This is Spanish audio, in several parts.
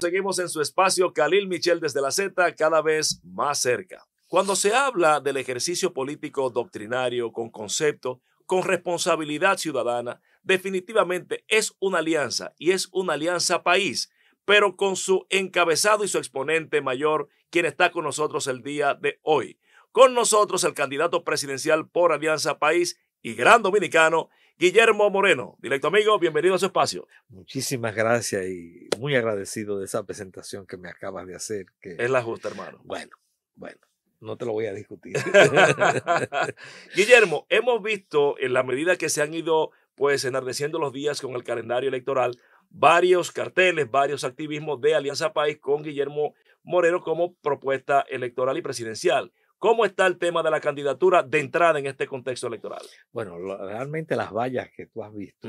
Seguimos en su espacio, Khalil Michel desde la Z, cada vez más cerca. Cuando se habla del ejercicio político doctrinario con concepto, con responsabilidad ciudadana, definitivamente es una alianza y es una alianza país, pero con su encabezado y su exponente mayor, quien está con nosotros el día de hoy. Con nosotros el candidato presidencial por Alianza País y gran dominicano, Guillermo Moreno. Directo amigo, bienvenido a su espacio. Muchísimas gracias y muy agradecido de esa presentación que me acabas de hacer. Es la justa, hermano. Bueno, bueno. No te lo voy a discutir. Guillermo, hemos visto en la medida que se han ido pues enardeciendo los días con el calendario electoral, varios carteles, varios activismos de Alianza País con Guillermo Moreno como propuesta electoral y presidencial. ¿Cómo está el tema de la candidatura de entrada en este contexto electoral? Bueno, realmente las vallas que tú has visto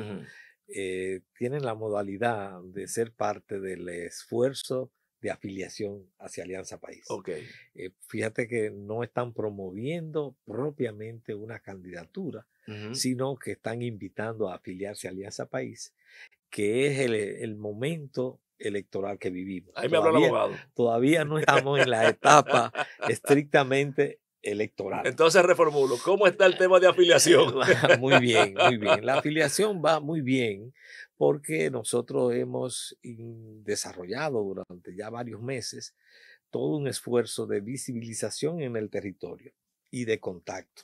eh, tienen la modalidad de ser parte del esfuerzo de afiliación hacia Alianza País. Okay. Eh, fíjate que no están promoviendo propiamente una candidatura, sino que están invitando a afiliarse a Alianza País, que es el, el momento electoral que vivimos. Ahí me todavía, habló el abogado. Todavía no estamos en la etapa estrictamente electoral. Entonces reformulo, ¿cómo está el tema de afiliación? Ah, muy bien, muy bien. La afiliación va muy bien porque nosotros hemos desarrollado durante ya varios meses todo un esfuerzo de visibilización en el territorio y de contacto.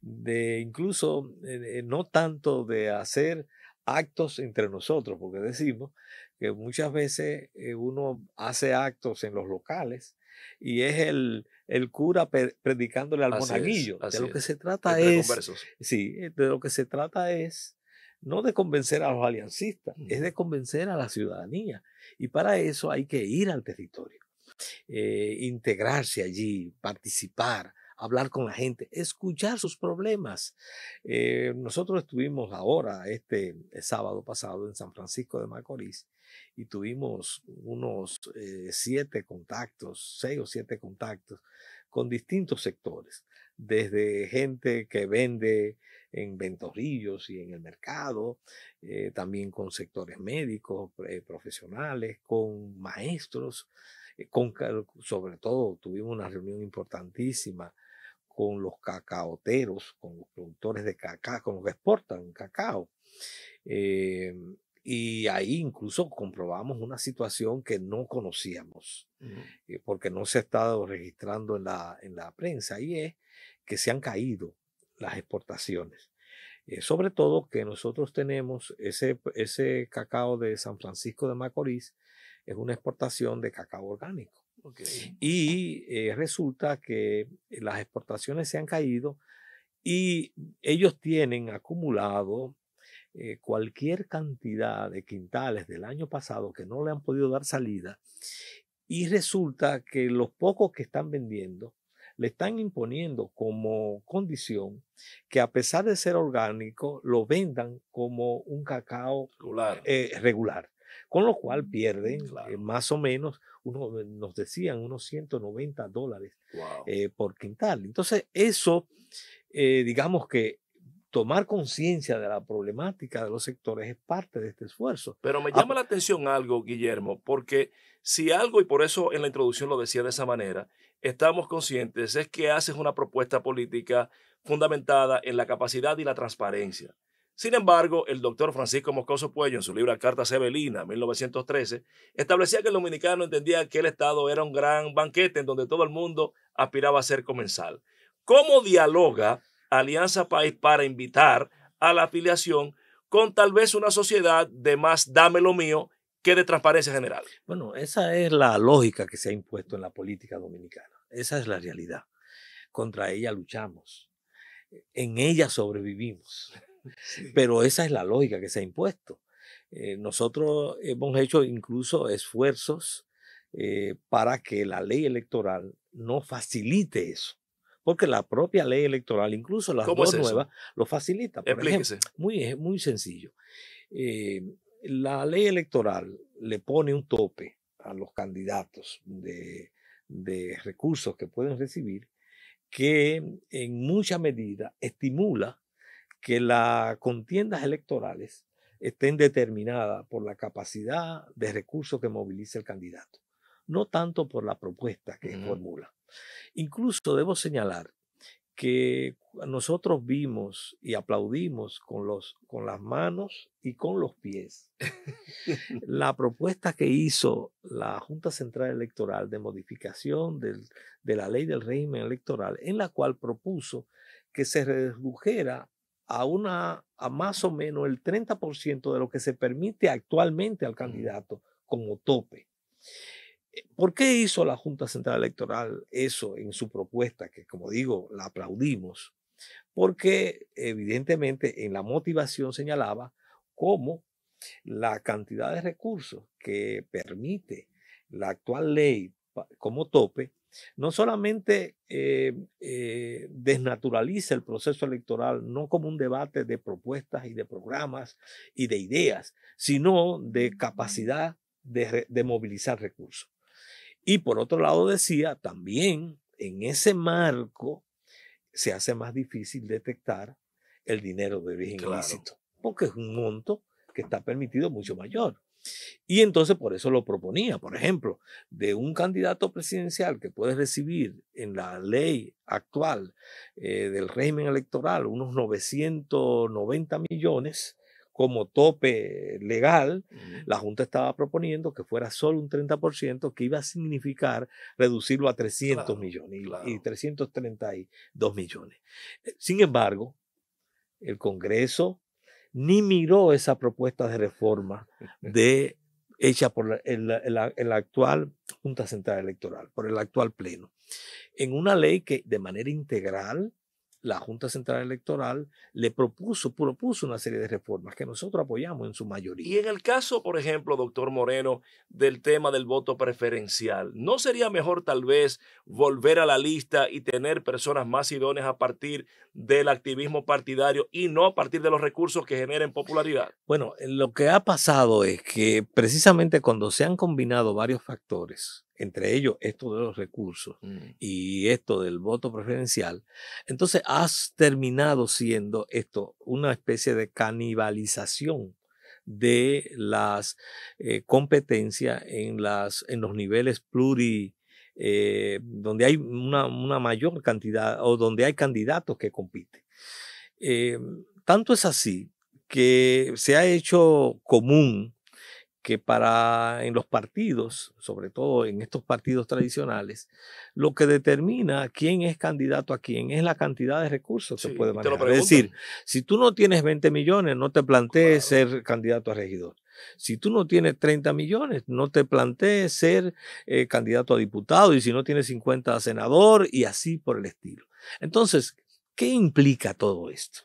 De incluso eh, no tanto de hacer actos entre nosotros, porque decimos, que muchas veces eh, uno hace actos en los locales y es el, cura predicándole al monaguillo. de lo que se trata es, sí, eh, de lo que se trata es no de convencer a los aliancistas, es de convencer a la ciudadanía. Y para eso hay que ir al territorio, eh, integrarse allí, participar, hablar con la gente, escuchar sus problemas. Eh, nosotros estuvimos ahora, este sábado pasado, en San Francisco de Macorís y tuvimos unos eh, siete contactos, seis o siete contactos con distintos sectores, desde gente que vende en ventorrillos y en el mercado, eh, también con sectores médicos, profesionales, con maestros, con, sobre todo tuvimos una reunión importantísima con los cacaoteros, con los productores de cacao, con los que exportan cacao. Em, y ahí incluso comprobamos una situación que no conocíamos, eh, porque no se ha estado registrando en la, prensa, y es que se han caído las exportaciones. Eh, sobre todo que nosotros tenemos ese, ese cacao de San Francisco de Macorís, es una exportación de cacao orgánico. Y eh, resulta que las exportaciones se han caído y ellos tienen acumulado eh, cualquier cantidad de quintales del año pasado que no le han podido dar salida. Y resulta que los pocos que están vendiendo le están imponiendo como condición que a pesar de ser orgánico, lo vendan como un cacao regular. Eh, con lo cual mm, pierden eh, más o menos, uno, eh, nos decían, unos 190 dólares eh, por quintal. Entonces, eso, digamos que tomar conciencia de la problemática de los sectores es parte de este esfuerzo. Pero me ah, llama la atención algo, Guillermo, porque si algo, y por eso en la introducción lo decía de esa manera, estamos conscientes es que haces una propuesta política fundamentada en la capacidad y la transparencia. Sin embargo, el doctor Francisco Moscoso Puello, en su libro Carta Sebelina, 1913, establecía que el dominicano entendía que el Estado era un gran banquete en donde todo el mundo aspiraba a ser comensal. ¿Cómo dialoga Alianza País para invitar a la afiliación con tal vez una sociedad de más dame lo mío que de transparencia general? Bueno, esa es la lógica que se ha impuesto en la política dominicana. Esa es la realidad. Contra ella luchamos. En ella sobrevivimos. Pero esa es la lógica que se ha impuesto. Eh, nosotros hemos hecho incluso esfuerzos eh, para que la ley electoral no facilite eso. Porque la propia ley electoral, incluso las dos nuevas, lo facilita. Por Ejemplo, muy, muy sencillo. Eh, la ley electoral le pone un tope a los candidatos de recursos que pueden recibir, que en mucha medida estimula que las contiendas electorales estén determinadas por la capacidad de recursos que movilice el candidato, no tanto por la propuesta que formula. Incluso debo señalar que nosotros vimos y aplaudimos con, los, con las manos y con los pies la propuesta que hizo la Junta Central Electoral de modificación de la ley del régimen electoral, en la cual propuso que se redujera a, una, a más o menos el 30% de lo que se permite actualmente al mm. candidato como tope. Eh, ¿Por qué hizo la Junta Central Electoral eso en su propuesta, que como digo, la aplaudimos? Porque evidentemente en la motivación señalaba cómo la cantidad de recursos que permite la actual ley como tope no solamente eh, eh, desnaturaliza el proceso electoral, no como un debate de propuestas y de programas y de ideas, sino de capacidad de, movilizar recursos. Y por otro lado decía, también en ese marco se hace más difícil detectar el dinero de origen ilícito, porque es un monto que está permitido mucho mayor. Y entonces por eso lo proponía. Por ejemplo, de un candidato presidencial que puede recibir en la ley actual eh, del régimen electoral unos 990 millones como tope legal, la Junta estaba proponiendo que fuera solo un 30%, que iba a significar reducirlo a 300 millones y 332 millones. Eh, sin embargo, el Congreso ni miró esa propuesta de reforma de, hecha por la actual Junta Central Electoral, por el actual Pleno, en una ley que de manera integral la Junta Central Electoral le propuso, propuso una serie de reformas que nosotros apoyamos en su mayoría. Y en el caso, por ejemplo, doctor Moreno, del tema del voto preferencial, ¿no sería mejor tal vez volver a la lista y tener personas más idóneas a partir del activismo partidario y no a partir de los recursos que generen popularidad? Bueno, lo que ha pasado es que precisamente cuando se han combinado varios factores, entre ellos esto de los recursos mm. y esto del voto preferencial, entonces has terminado siendo esto una especie de canibalización de las eh, competencias en, las, en los niveles pluri, eh, donde hay una, mayor cantidad o donde hay candidatos que compiten. Em, tanto es así que se ha hecho común que para en los partidos, sobre todo en estos partidos tradicionales, lo que determina quién es candidato a quién es la cantidad de recursos que puede manejar. Es decir, si tú no tienes 20 millones, no te plantees ser candidato a regidor. Si tú no tienes 30 millones, no te plantees ser eh, candidato a diputado y si no tienes 50 a senador y así por el estilo. Entonces, ¿qué implica todo esto?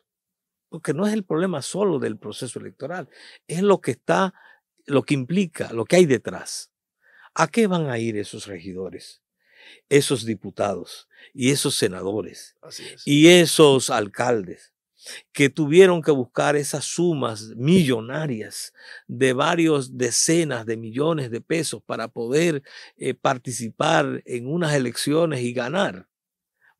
Porque no es el problema solo del proceso electoral, es lo que está lo que implica, lo que hay detrás. ¿A qué van a ir esos regidores, esos diputados y esos senadores y esos alcaldes que tuvieron que buscar esas sumas millonarias de varias decenas de millones de pesos para poder eh, participar en unas elecciones y ganar?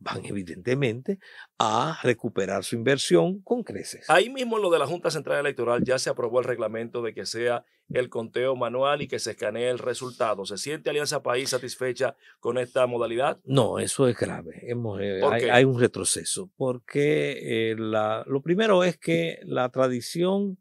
van evidentemente a recuperar su inversión con creces. Ahí mismo lo de la Junta Central Electoral ya se aprobó el reglamento de que sea el conteo manual y que se escanee el resultado. ¿Se siente Alianza País satisfecha con esta modalidad? No, eso es grave. Eh, hay, un retroceso, porque eh, lo primero es que la tradición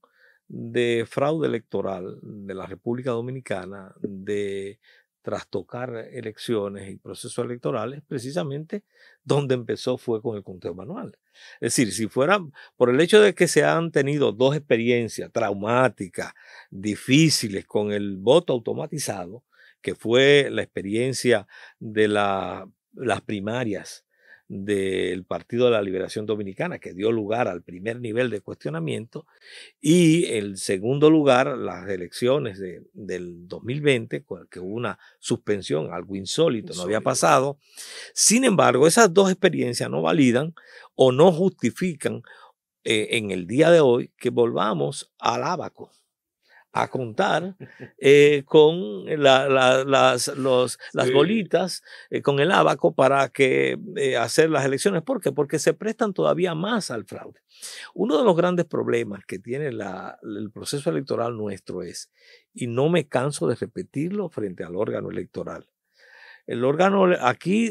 de fraude electoral de la República Dominicana, de tras tocar elecciones y procesos electorales, precisamente donde empezó fue con el conteo manual. Es decir, si fuera por el hecho de que se han tenido dos experiencias traumáticas, difíciles con el voto automatizado, que fue la experiencia de las primarias del Partido de la Liberación Dominicana, que dio lugar al primer nivel de cuestionamiento, y el segundo lugar, las elecciones del 2020, que hubo una suspensión, algo insólito, no había pasado. Sin embargo, esas dos experiencias no validan o no justifican eh, en el día de hoy que volvamos al abaco a contar eh, con las, bolitas, eh, con el abaco para que eh, hacer las elecciones. ¿Por qué? Porque se prestan todavía más al fraude. Uno de los grandes problemas que tiene el proceso electoral nuestro es, y no me canso de repetirlo frente al órgano electoral, el órgano aquí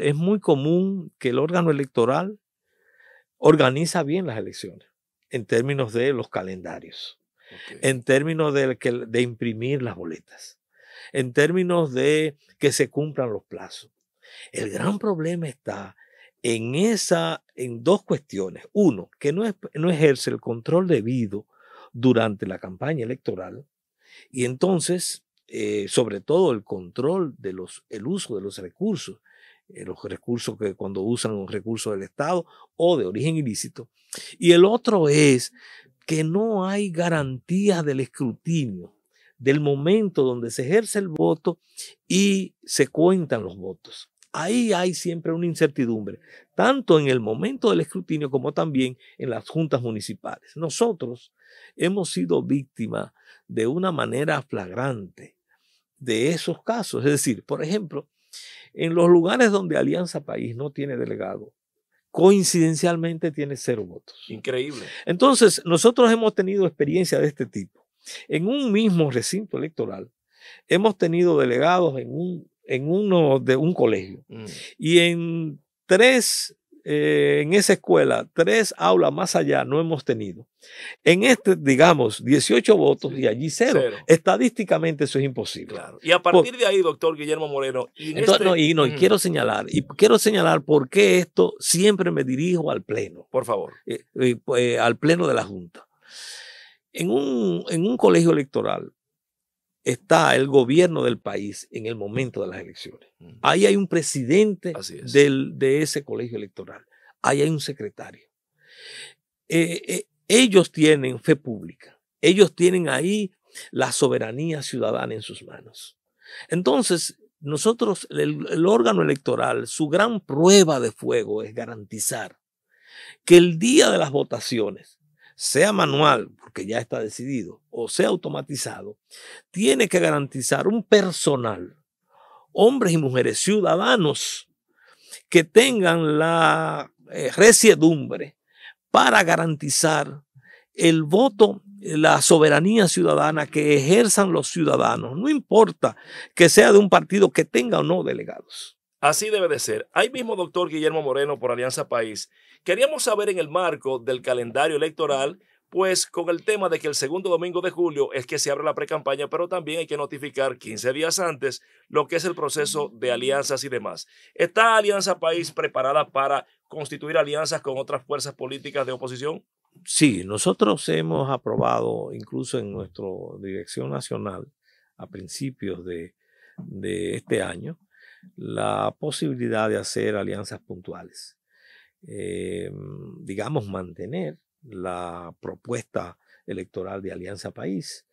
es muy común que el órgano electoral organiza bien las elecciones en términos de los calendarios en términos de, de imprimir las boletas, en términos de que se cumplan los plazos. El gran problema está en, esa, en dos cuestiones. Uno, que no, no ejerce el control debido durante la campaña electoral y entonces, eh, sobre todo, el control de los, el uso de los recursos, eh, los recursos que cuando usan los recursos del Estado o de origen ilícito. Y el otro es que no hay garantía del escrutinio, del momento donde se ejerce el voto y se cuentan los votos. Ahí hay siempre una incertidumbre, tanto en el momento del escrutinio como también en las juntas municipales. Nosotros hemos sido víctimas de una manera flagrante de esos casos. Es decir, por ejemplo, en los lugares donde Alianza País no tiene delegado, coincidencialmente tiene cero votos. Increíble. Entonces, nosotros hemos tenido experiencia de este tipo. En un mismo recinto electoral, hemos tenido delegados en, un, en uno de un colegio mm. y en tres eh, en esa escuela, tres aulas más allá no hemos tenido. En este, digamos, 18 votos y allí cero. Estadísticamente eso es imposible. Y a partir de ahí, doctor Guillermo Moreno. Y, este no, y, quiero señalar, y quiero señalar por qué esto siempre me dirijo al Pleno. Por favor. Eh, eh, pues, al Pleno de la Junta. En un, en un colegio electoral, está el gobierno del país en el momento de las elecciones. Ahí hay un presidente de ese colegio electoral. Ahí hay un secretario. Eh, eh, ellos tienen fe pública. Ellos tienen ahí la soberanía ciudadana en sus manos. Entonces, nosotros, el órgano electoral, su gran prueba de fuego es garantizar que el día de las votaciones sea manual, porque ya está decidido, o sea automatizado, tiene que garantizar un personal, hombres y mujeres, ciudadanos, que tengan la eh, resiedumbre para garantizar el voto, la soberanía ciudadana que ejerzan los ciudadanos, no importa que sea de un partido que tenga o no delegados. Así debe de ser. Ahí mismo, doctor Guillermo Moreno, por Alianza País, queríamos saber en el marco del calendario electoral, pues con el tema de que el segundo domingo de julio es que se abre la pre-campaña, pero también hay que notificar 15 días antes lo que es el proceso de alianzas y demás. ¿Está Alianza País preparada para constituir alianzas con otras fuerzas políticas de oposición? Sí, nosotros hemos aprobado, incluso en nuestra dirección nacional, a principios de este año, la posibilidad de hacer alianzas puntuales. Em, digamos, mantener la propuesta electoral de Alianza País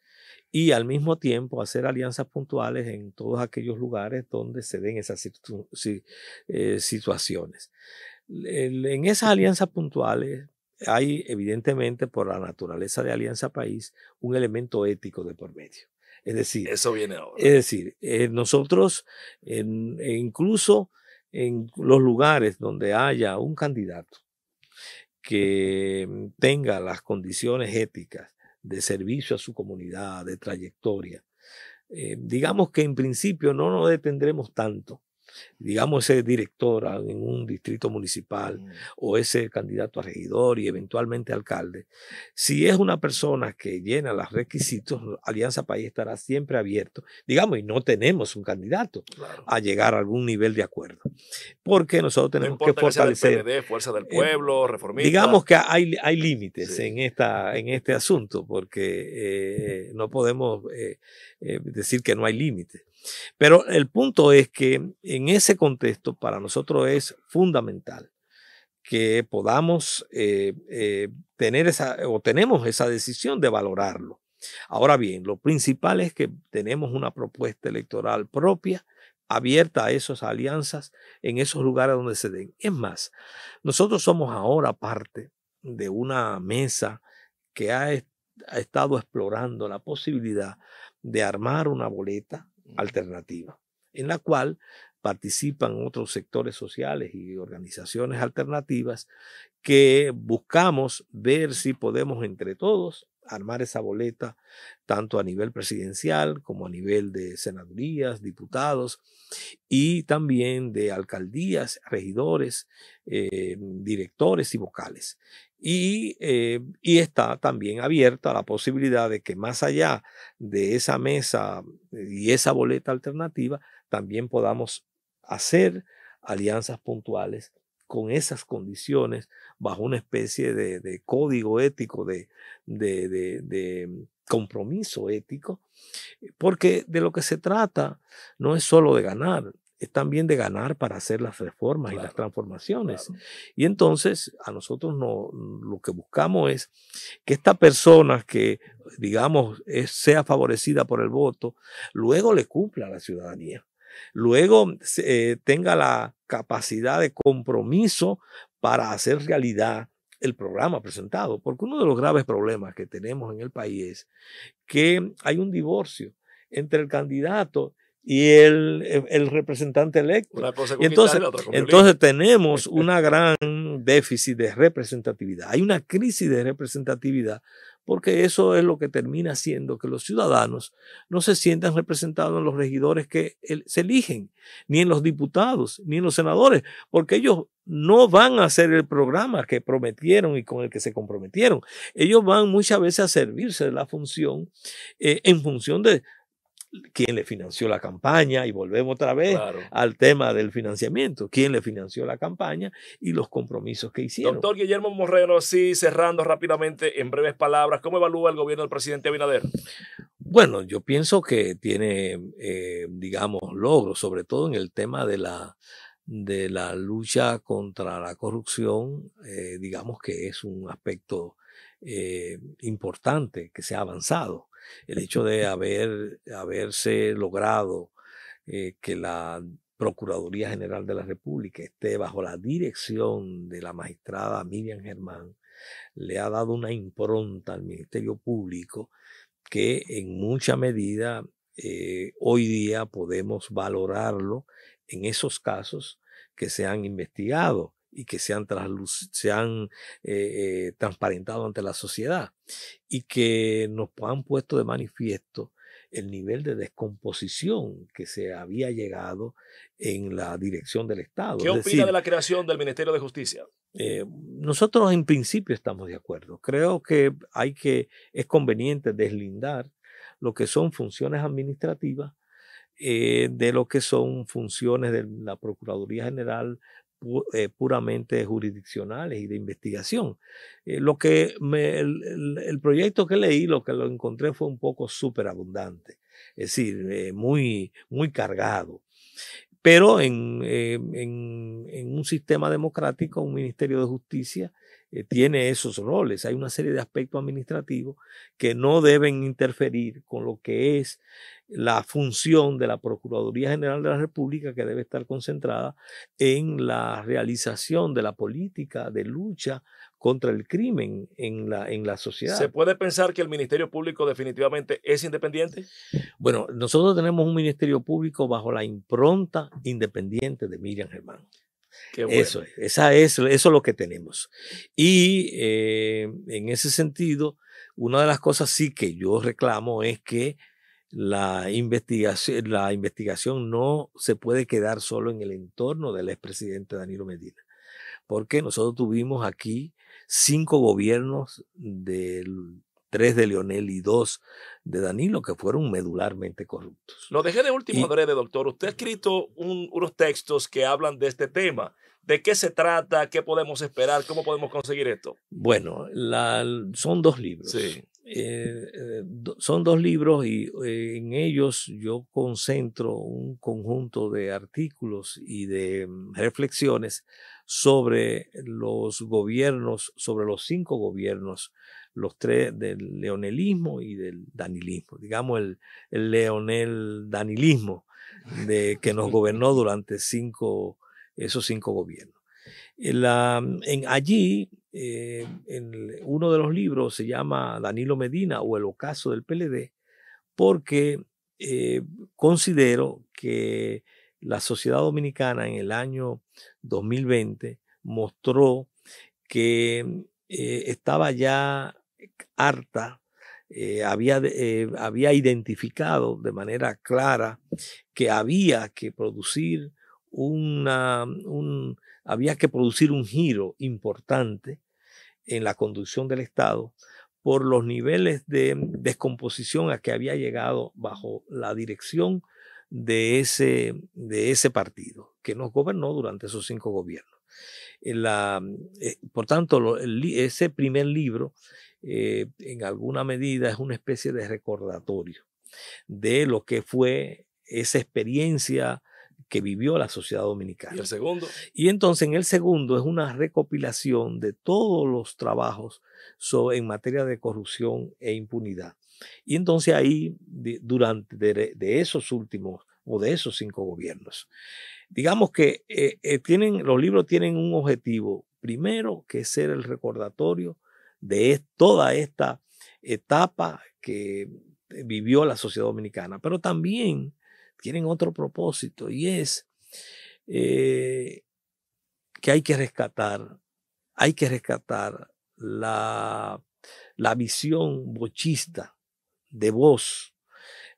y al mismo tiempo hacer alianzas puntuales en todos aquellos lugares donde se den esas eh, situaciones. En esas alianzas puntuales hay evidentemente por la naturaleza de Alianza País un elemento ético de por medio. Es decir, eso viene ahora. Es decir, eh, nosotros e incluso en los lugares donde haya un candidato que mm, tenga las condiciones éticas de servicio a su comunidad, de trayectoria, eh, digamos que en principio no nos detendremos tanto digamos, ese director en un distrito municipal mm. o ese eh, candidato a regidor y eventualmente alcalde, si es una persona que llena los requisitos, Alianza País estará siempre abierto, digamos, y no tenemos un candidato a llegar a algún nivel de acuerdo, porque nosotros tenemos que fortalecer. del Fuerza del eh, Pueblo, reformista. Digamos que hay, límites en, esta, en este asunto, porque eh, no podemos decir que no hay límites. Pero el punto es que en ese contexto para nosotros es fundamental que podamos eh, eh, tener esa, o tenemos esa decisión de valorarlo. Ahora bien, lo principal es que tenemos una propuesta electoral propia, abierta a esas alianzas en esos lugares donde se den. Es más, nosotros somos ahora parte de una mesa que ha estado explorando la posibilidad de armar una boleta alternativa, en la cual participan otros sectores sociales y organizaciones alternativas que buscamos ver si podemos entre todos armar esa boleta tanto a nivel presidencial como a nivel de senadurías, diputados y también de alcaldías, regidores, eh, directores y vocales. Eh, y, está también abierta la posibilidad de que más allá de esa mesa y esa boleta alternativa, también podamos hacer alianzas puntuales con esas condiciones, bajo una especie de, código ético, de, mm, compromiso ético, eh, porque de lo que se trata no es solo de ganar, es también de ganar para hacer las reformas y las transformaciones. Y entonces a nosotros no, lo que buscamos es que esta persona que, digamos, sea favorecida por el voto, luego le cumpla a la ciudadanía luego eh, tenga la, capacidad de compromiso para hacer realidad el programa presentado, porque uno de los graves problemas que tenemos en el país es que hay un divorcio entre el candidato y el, em, representante electo. entonces, entonces tenemos una gran déficit de representatividad. Hay una crisis de representatividad porque eso es lo que termina haciendo que los ciudadanos no se sientan representados en los regidores que se eligen, ni en los diputados, ni en los senadores, porque ellos no van a hacer el programa que prometieron y con el que se comprometieron. Ellos van muchas veces a servirse de la función eh, en función de quién le financió la campaña y volvemos otra vez al tema del financiamiento, quién le financió la campaña y los compromisos que hicieron. Doctor Guillermo Morrero, sí, cerrando rápidamente en breves palabras, ¿cómo evalúa el gobierno del presidente Abinader? Bueno, yo pienso que tiene, eh, digamos, logros, sobre todo en el tema de la de la lucha contra la corrupción, eh, digamos que es un aspecto eh, importante que se ha avanzado el hecho de haberse logrado eh, que la Procuraduría General de la República esté bajo la dirección de la magistrada Miriam Germán, le ha dado una impronta al Ministerio Público que en mucha medida eh, hoy día podemos valorarlo en esos casos que se han investigado y que se han, eh, eh, transparentado ante la sociedad y que nos han puesto de manifiesto el nivel de descomposición que se había llegado en la dirección del Estado. ¿Qué opina de la creación del Ministerio de Justicia? Eh, nosotros en principio estamos de acuerdo. Creo que hay que, es conveniente deslindar lo que son funciones administrativas de lo que son funciones de la Procuraduría General eh, puramente jurisdiccionales y de investigación. Eh, lo que el, proyecto que leí, lo que lo encontré fue un poco abundante es decir, eh, muy, muy cargado. Pero en un sistema democrático, un Ministerio de Justicia eh, tiene esos roles. Hay una serie de aspectos administrativos que no deben interferir con lo que es la función de la Procuraduría General de la República, que debe estar concentrada en la realización de la política de lucha contra el crimen en la, en la sociedad. ¿Se puede pensar que el Ministerio Público definitivamente es independiente? Bueno, nosotros tenemos un Ministerio Público bajo la impronta independiente de Miriam Germán. Eso, esa es, eso lo que tenemos. Y eh, en ese sentido, una de las cosas sí que yo reclamo es que la investigación, la investigación no se puede quedar solo en el entorno del expresidente Danilo Medina, porque nosotros tuvimos aquí cinco gobiernos del tres de Leonel y dos de Danilo, que fueron medularmente corruptos. Lo dejé de último breve doctor. Usted ha escrito unos textos que hablan de este tema. ¿De qué se trata? ¿Qué podemos esperar? ¿Cómo podemos conseguir esto? Bueno, son dos libros. Sí. Eh, eh, son dos libros y eh, en ellos yo concentro un conjunto de artículos y de mm, reflexiones sobre los gobiernos, sobre los cinco gobiernos los tres del leonelismo y del danilismo, digamos el, el leonel danilismo de, que nos gobernó durante cinco, esos cinco gobiernos. Eh, allí, eh, en uno de los libros se llama Danilo Medina o El ocaso del PLD, porque eh, considero que la sociedad dominicana en el año 2020 mostró que estaba ya harta eh, había, eh, había identificado de manera clara que había que producir una, un, había que producir un giro importante en la conducción del Estado por los niveles de descomposición a que había llegado bajo la dirección de ese, de ese partido que nos gobernó durante esos cinco gobiernos. Eh, por tanto, ese primer libro eh, en alguna medida es una especie de recordatorio de lo que fue esa experiencia que vivió la sociedad dominicana. ¿Y el segundo? Y entonces en el segundo es una recopilación de todos los trabajos sobre, en materia de corrupción e impunidad. Y entonces ahí, durante de, esos últimos o de esos cinco gobiernos, digamos que eh, eh, tienen, los libros tienen un objetivo, primero, que ser el recordatorio de toda esta etapa que eh, vivió la sociedad dominicana, pero también tienen otro propósito y es eh, que hay que rescatar, hay que rescatar la, visión bochista de voz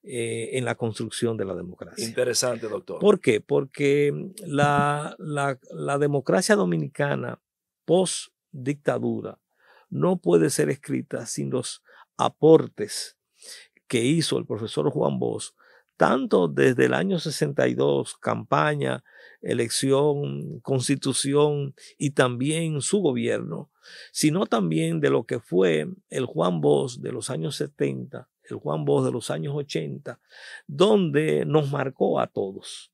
eh, en la construcción de la democracia. Interesante, doctor. ¿Por qué? Porque mm, la, la democracia dominicana post dictadura no puede ser escrita sin los aportes que hizo el profesor Juan Bosch, tanto desde el año 62, campaña, elección, constitución y también su gobierno, sino también de lo que fue el Juan Bosch de los años 70, el Juan Bosch de los años 80, donde nos marcó a todos.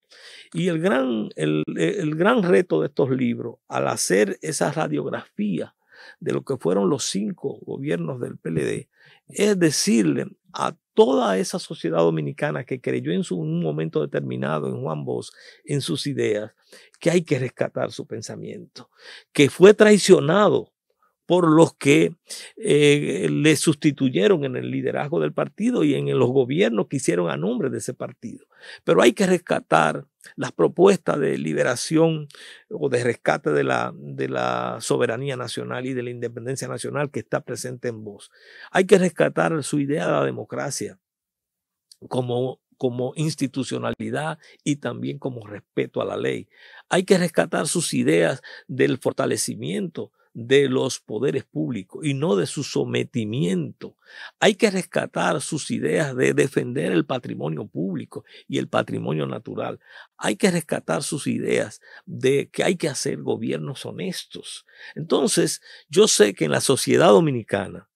Y el gran, el, el gran reto de estos libros, al hacer esa radiografía de lo que fueron los cinco gobiernos del PLD, es decirle a toda esa sociedad dominicana que creyó en su, un momento determinado en Juan Bosch, en sus ideas, que hay que rescatar su pensamiento, que fue traicionado por los que eh, le sustituyeron en el liderazgo del partido y en los gobiernos que hicieron a nombre de ese partido. Pero hay que rescatar las propuestas de liberación o de rescate de la, soberanía nacional y de la independencia nacional que está presente en vos. Hay que rescatar su idea de la democracia como institucionalidad y también como respeto a la ley. Hay que rescatar sus ideas del fortalecimiento de los poderes públicos y no de su sometimiento. Hay que rescatar sus ideas de defender el patrimonio público y el patrimonio natural. Hay que rescatar sus ideas de que hay que hacer gobiernos honestos. Entonces, yo sé que en la sociedad dominicana,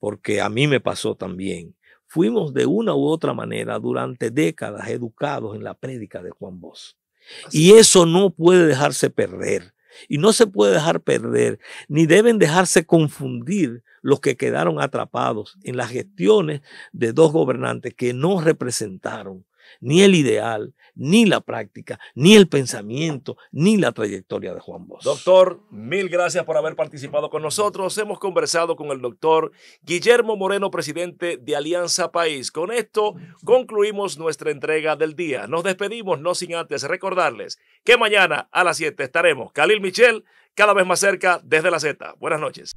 porque a mí me pasó también, fuimos de una u otra manera durante décadas educados en la prédica de Juan Bosch. Y eso no puede dejarse perder. Y no se puede dejar perder, ni deben dejarse confundir los que quedaron atrapados en las gestiones de dos gobernantes que no representaron ni el ideal, ni la práctica, ni el pensamiento, ni la trayectoria de Juan Bosch. Doctor, mil gracias por haber participado con nosotros. Hemos conversado con el doctor Guillermo Moreno, presidente de Alianza País. Con esto concluimos nuestra entrega del día. Nos despedimos, no sin antes recordarles que mañana a las 7 estaremos Khalil Michel cada vez más cerca desde la Z. Buenas noches.